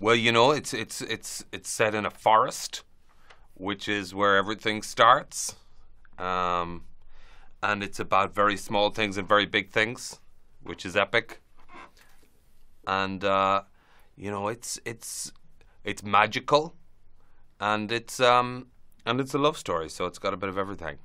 Well, you know, it's it's it's it's set in a forest, which is where everything starts, um, and it's about very small things and very big things, which is epic. And uh, you know, it's it's it's magical, and it's um, and it's a love story, so it's got a bit of everything.